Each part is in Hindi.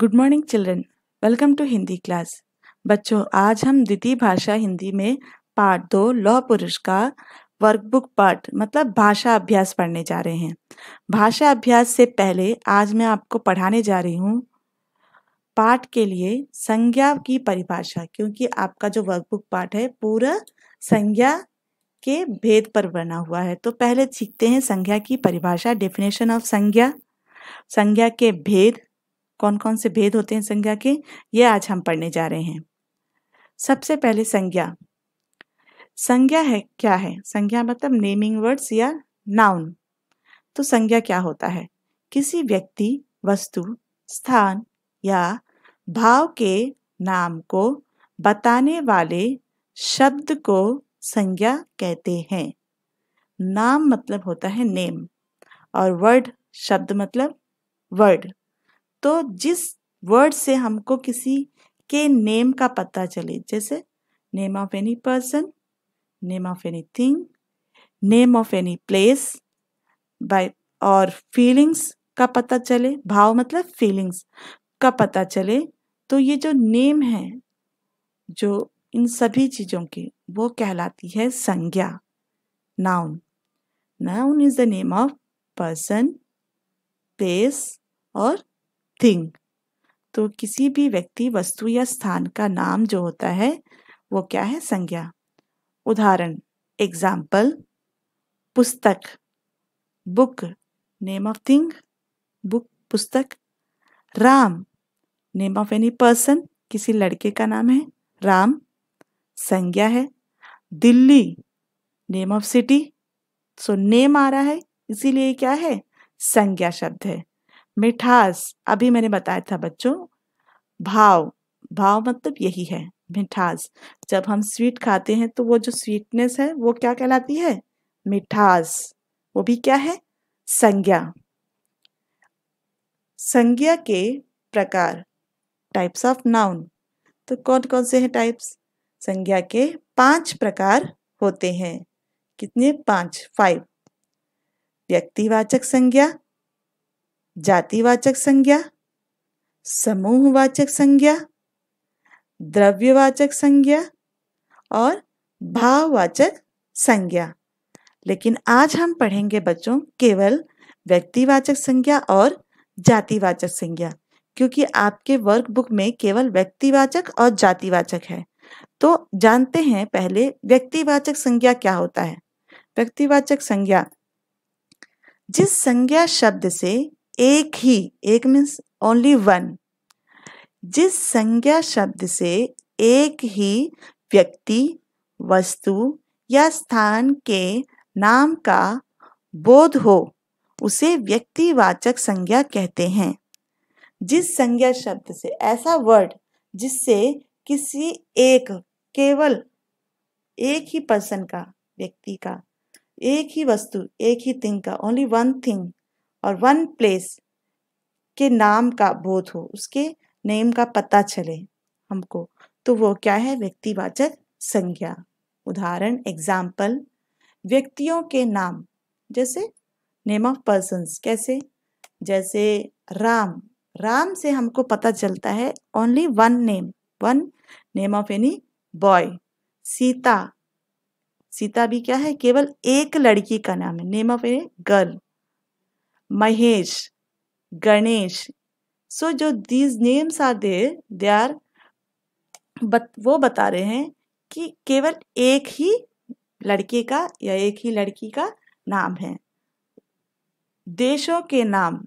Good morning children welcome to Hindi class बच्चों आज हम द्वितीय भाषा हिंदी में पार्ट दो लौह पुरुष का वर्कबुक पार्ट मतलब भाषा अभ्यास पढ़ने जा रहे हैं भाषा अभ्यास से पहले आज मैं आपको पढ़ाने जा रही हूँ पाठ के लिए संज्ञा की परिभाषा क्योंकि आपका जो वर्कबुक पाठ है पूरा संज्ञा के भेद पर बना हुआ है तो पहले सीखते हैं संज्ञा की परिभाषा डेफिनेशन ऑफ संज्ञा संज्ञा के भेद कौन कौन से भेद होते हैं संज्ञा के ये आज हम पढ़ने जा रहे हैं सबसे पहले संज्ञा संज्ञा है क्या है संज्ञा मतलब नेमिंग वर्ड्स या नाउन तो संज्ञा क्या होता है किसी व्यक्ति वस्तु स्थान या भाव के नाम को बताने वाले शब्द को संज्ञा कहते हैं नाम मतलब होता है नेम और वर्ड शब्द मतलब वर्ड तो जिस वर्ड से हमको किसी के नेम का पता चले जैसे name of any person name of any thing name of any place by और फीलिंग्स का पता चले भाव मतलब फीलिंग्स का पता चले तो ये जो नेम है जो इन सभी चीज़ों की वो कहलाती है संज्ञा noun noun is the name of person place और थिंग तो किसी भी व्यक्ति वस्तु या स्थान का नाम जो होता है वो क्या है संज्ञा उदाहरण एग्जाम्पल पुस्तक book name of thing book पुस्तक Ram name of any person किसी लड़के का नाम है राम संज्ञा है Delhi name of city so name आ रहा है इसीलिए क्या है संज्ञा शब्द है मिठास अभी मैंने बताया था बच्चों भाव भाव मतलब यही है मिठास जब हम स्वीट खाते हैं तो वो जो स्वीटनेस है वो क्या कहलाती है मिठास वो भी क्या है संज्ञा संज्ञा के प्रकार टाइप्स ऑफ नाउन तो कौन कौन से हैं टाइप्स संज्ञा के पांच प्रकार होते हैं कितने पांच फाइव व्यक्तिवाचक संज्ञा जातिवाचक संज्ञा समूहवाचक संज्ञा द्रव्यवाचक संज्ञा और भाववाचक संज्ञा लेकिन आज हम पढ़ेंगे बच्चों केवल व्यक्तिवाचक संज्ञा और जातिवाचक संज्ञा क्योंकि आपके वर्कबुक में केवल व्यक्तिवाचक और जातिवाचक है तो जानते हैं पहले व्यक्तिवाचक संज्ञा क्या होता है व्यक्तिवाचक संज्ञा जिस संज्ञा शब्द से एक ही एक मीन्स ओनली वन जिस संज्ञा शब्द से एक ही व्यक्ति वस्तु या स्थान के नाम का बोध हो उसे व्यक्तिवाचक संज्ञा कहते हैं जिस संज्ञा शब्द से ऐसा वर्ड जिससे किसी एक केवल एक ही पर्सन का व्यक्ति का एक ही वस्तु एक ही थिंग का ओनली वन थिंग और वन प्लेस के नाम का बोध हो उसके नेम का पता चले हमको तो वो क्या है व्यक्तिवाचक संज्ञा उदाहरण एग्जाम्पल व्यक्तियों के नाम जैसे नेम ऑफ पर्सन कैसे जैसे राम राम से हमको पता चलता है only one name one name of any boy Sita Sita भी क्या है केवल एक लड़की का नाम है name of a girl Mahesh, Ganesh. So जो these names are there, they are बत, वो बता रहे हैं कि केवल एक ही लड़के का या एक ही लड़की का नाम है देशों के नाम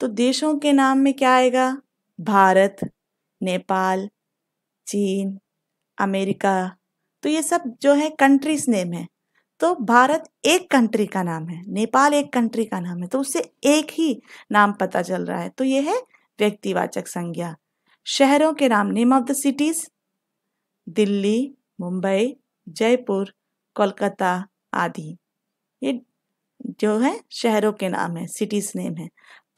तो देशों के नाम में क्या आएगा भारत नेपाल चीन अमेरिका तो ये सब जो है कंट्रीज नेम है तो भारत एक कंट्री का नाम है नेपाल एक कंट्री का नाम है तो उससे एक ही नाम पता चल रहा है तो ये है व्यक्तिवाचक संज्ञा शहरों के नाम name of the cities Delhi Mumbai Jaipur Kolkata आदि ये जो है शहरों के नाम है सिटीज नेम है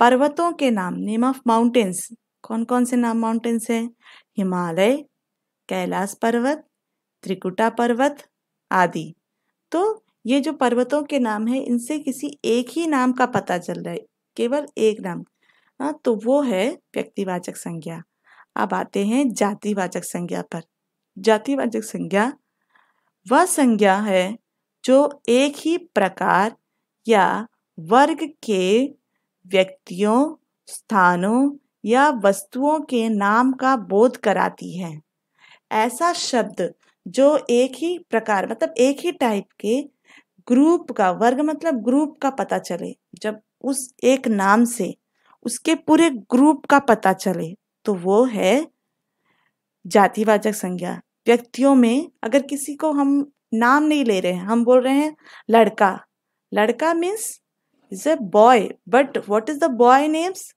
पर्वतों के नाम नेम ऑफ माउंटेन्स कौन कौन से नाम माउंटेन्स हैं हिमालय कैलाश पर्वत त्रिकुटा पर्वत आदि तो ये जो पर्वतों के नाम है इनसे किसी एक ही नाम का पता चल रहा है केवल एक नाम हाँ तो वो है व्यक्तिवाचक संज्ञा अब आते हैं जातिवाचक संज्ञा पर जातिवाचक संज्ञा वह संज्ञा है जो एक ही प्रकार या वर्ग के व्यक्तियों स्थानों या वस्तुओं के नाम का बोध कराती है ऐसा शब्द जो एक ही प्रकार मतलब एक ही टाइप के ग्रुप का वर्ग मतलब ग्रुप का पता चले जब उस एक नाम से उसके पूरे ग्रुप का पता चले तो वो है जातिवाचक संज्ञा व्यक्तियों में अगर किसी को हम नाम नहीं ले रहे हैं हम बोल रहे हैं लड़का लड़का means is a boy but what is the boy names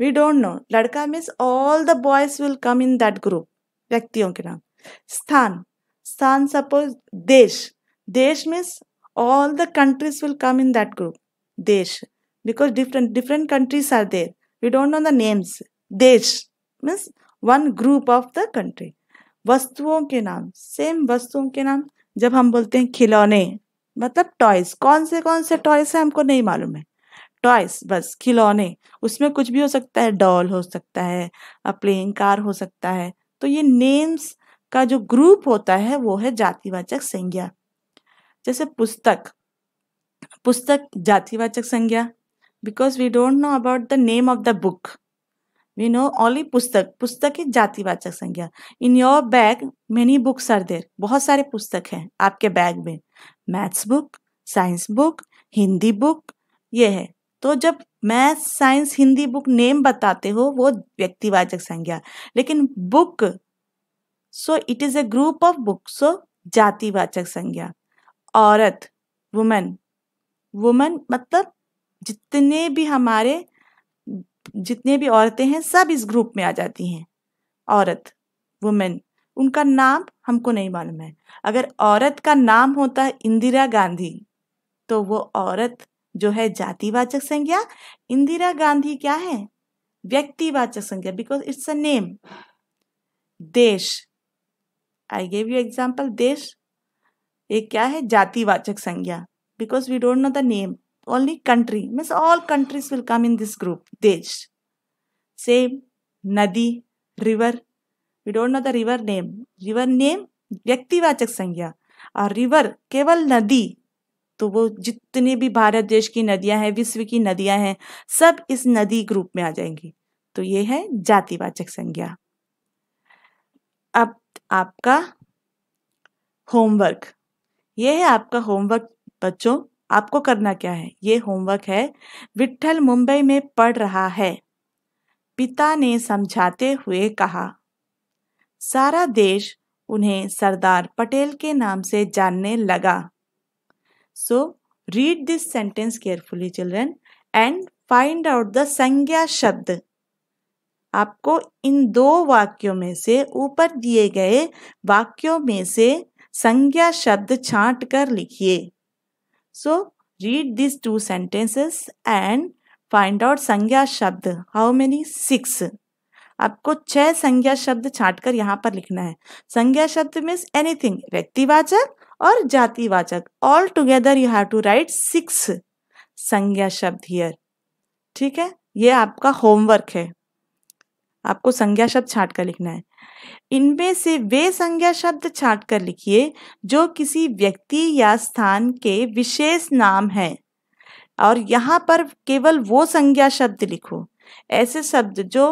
we don't know लड़का means all the boys will come in that group व्यक्तियों के नाम स्थान स्थान सपोज देश देश means all the countries will come in that group देश because different different countries are there you don't know the names देश means one group of the country वस्तुओं के नाम सेम वस्तुओं के नाम जब हम बोलते हैं खिलौने मतलब टॉयस कौन से कौन से टॉयस हैं हमको नहीं मालूम है टॉयस बस खिलौने उसमें कुछ भी हो सकता है डॉल हो सकता है अ प्लेइंग कार हो सकता है तो ये नेम्स का जो ग्रुप होता है वो है जातिवाचक संज्ञा जैसे पुस्तक पुस्तक जातिवाचक संज्ञा because we don't know about the name of the book we know only पुस्तक पुस्तक ही जातिवाचक संज्ञा in your bag many books are there बहुत सारे पुस्तक हैं आपके बैग में maths book science book Hindi book ये है तो जब math science Hindi book name बताते हो वो व्यक्तिवाचक संज्ञा लेकिन book so it is a group of books so जातिवाचक संज्ञा औरत वुमेन वुमेन मतलब जितने भी हमारे जितने भी औरतें हैं सब इस ग्रुप में आ जाती हैं औरत वुमेन उनका नाम हमको नहीं मालूम है अगर औरत का नाम होता है इंदिरा गांधी तो वो औरत जो है जातिवाचक संज्ञा इंदिरा गांधी क्या है व्यक्तिवाचक संज्ञा बिकॉज इट्स अ नेम देश आई गेव यू एग्जाम्पल देश ये क्या है जातिवाचक संज्ञा because we don't know the name only country means all countries will come in this group देश सेम नदी river we don't know the river name river name व्यक्तिवाचक संज्ञा और रिवर केवल नदी तो वो जितने भी भारत देश की नदियां हैं विश्व की नदियां हैं सब इस नदी ग्रुप में आ जाएंगी तो ये है जातिवाचक संज्ञा अब आपका होमवर्क ये है आपका होमवर्क बच्चों आपको करना क्या है ये होमवर्क है विठल मुंबई में पढ़ रहा है पिता ने समझाते हुए कहा सारा देश उन्हें सरदार पटेल के नाम से जानने लगा so read this sentence carefully children and find out the संज्ञा शब्द आपको इन दो वाक्यों में से ऊपर दिए गए वाक्यों में से संज्ञा शब्द छांट कर लिखिए so read this two sentences and find out संज्ञा शब्द हाउ मेनी सिक्स आपको छह संज्ञा शब्द छांट कर यहाँ पर लिखना है संज्ञा शब्द मीन्स एनीथिंग व्यक्तिवाचक और जातिवाचक all together you have to write six संज्ञा शब्द हियर ठीक है ये आपका होमवर्क है आपको संज्ञा शब्द छाट कर लिखना है इनमें से वे संज्ञा शब्द छाट कर लिखिए जो किसी व्यक्ति या स्थान के विशेष नाम है और यहाँ पर केवल वो संज्ञा शब्द लिखो ऐसे शब्द जो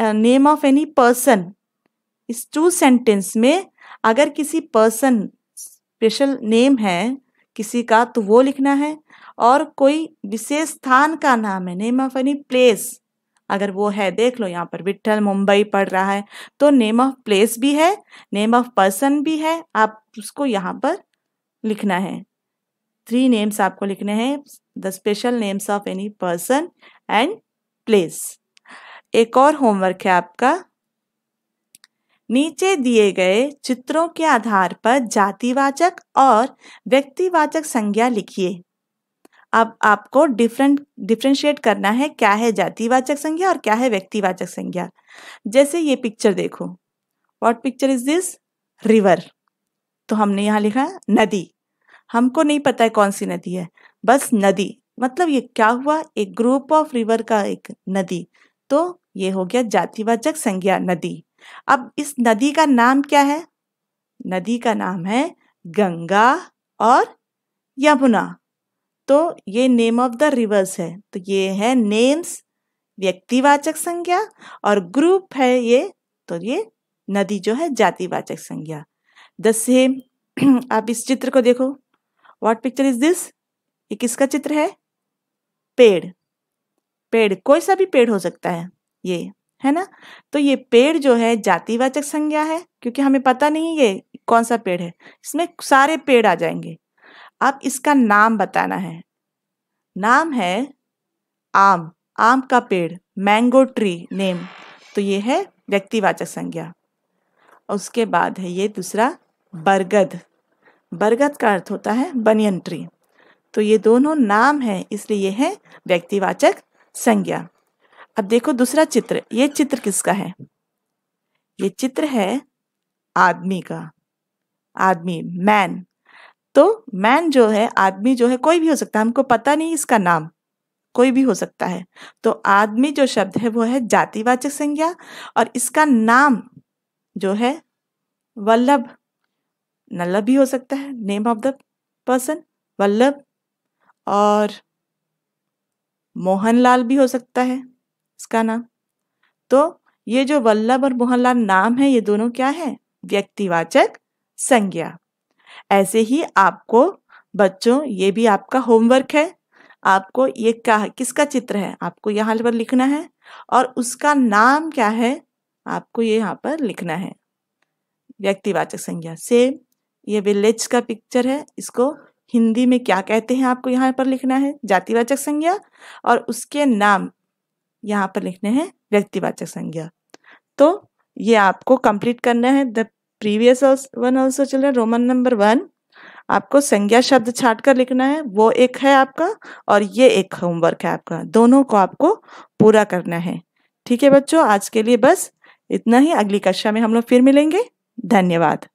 नेम ऑफ एनी पर्सन इस टू सेंटेंस में अगर किसी पर्सन स्पेशल नेम है किसी का तो वो लिखना है और कोई विशेष स्थान का नाम है नेम ऑफ एनी प्लेस अगर वो है देख लो यहाँ पर विट्ठल मुंबई पढ़ रहा है तो नेम ऑफ प्लेस भी है नेम ऑफ पर्सन भी है आप उसको यहाँ पर लिखना है थ्री नेम्स आपको लिखने हैं the special names of any person and place एक और होमवर्क है आपका नीचे दिए गए चित्रों के आधार पर जातिवाचक और व्यक्तिवाचक संज्ञा लिखिए अब आपको डिफरेंट डिफ्रेंशिएट करना है क्या है जातिवाचक संज्ञा और क्या है व्यक्तिवाचक संज्ञा जैसे ये पिक्चर देखो what picture is this river तो हमने यहाँ लिखा नदी हमको नहीं पता है कौन सी नदी है बस नदी मतलब ये क्या हुआ एक ग्रुप ऑफ रिवर का एक नदी तो ये हो गया जातिवाचक संज्ञा नदी अब इस नदी का नाम क्या है नदी का नाम है गंगा और यमुना तो ये नेम ऑफ द रिवर्स है तो ये है नेम्स व्यक्तिवाचक संज्ञा और ग्रुप है ये तो ये नदी जो है जातिवाचक संज्ञा द सेम आप इस चित्र को देखो वॉट पिक्चर इज दिस ये किसका चित्र है पेड़ पेड़ कोई सा भी पेड़ हो सकता है ये है ना तो ये पेड़ जो है जातिवाचक संज्ञा है क्योंकि हमें पता नहीं ये कौन सा पेड़ है इसमें सारे पेड़ आ जाएंगे अब इसका नाम बताना है नाम है आम आम का पेड़ मैंगो ट्री नेम तो ये है व्यक्तिवाचक संज्ञा उसके बाद है ये दूसरा बरगद बरगद का अर्थ होता है बनियन ट्री तो ये दोनों नाम है इसलिए ये है व्यक्तिवाचक संज्ञा अब देखो दूसरा चित्र ये चित्र किसका है ये चित्र है आदमी का आदमी मैन तो मैन जो है आदमी जो है कोई भी हो सकता है हमको पता नहीं इसका नाम कोई भी हो सकता है तो आदमी जो शब्द है वो है जातिवाचक संज्ञा और इसका नाम जो है वल्लभ नल्लभ भी हो सकता है name of the person Vallabh और मोहनलाल भी हो सकता है इसका नाम तो ये जो वल्लभ और मोहनलाल नाम है ये दोनों क्या है व्यक्तिवाचक संज्ञा ऐसे ही आपको बच्चों ये भी आपका होमवर्क है आपको ये क्या है किसका चित्र है आपको यहाँ पर लिखना है और उसका नाम क्या है आपको ये यहाँ पर लिखना है व्यक्तिवाचक संज्ञा सेम ये विलेज का पिक्चर है इसको हिंदी में क्या कहते हैं आपको यहाँ पर लिखना है जातिवाचक संज्ञा और उसके नाम यहाँ पर लिखने हैं व्यक्तिवाचक संज्ञा तो ये आपको कंप्लीट करना है द प्रीवियस वन ऑल्सो चल है रोमन नंबर वन आपको संज्ञा शब्द छाट कर लिखना है वो एक है आपका और ये एक होमवर्क है आपका दोनों को आपको पूरा करना है ठीक है बच्चों आज के लिए बस इतना ही अगली कक्षा में हम लोग फिर मिलेंगे धन्यवाद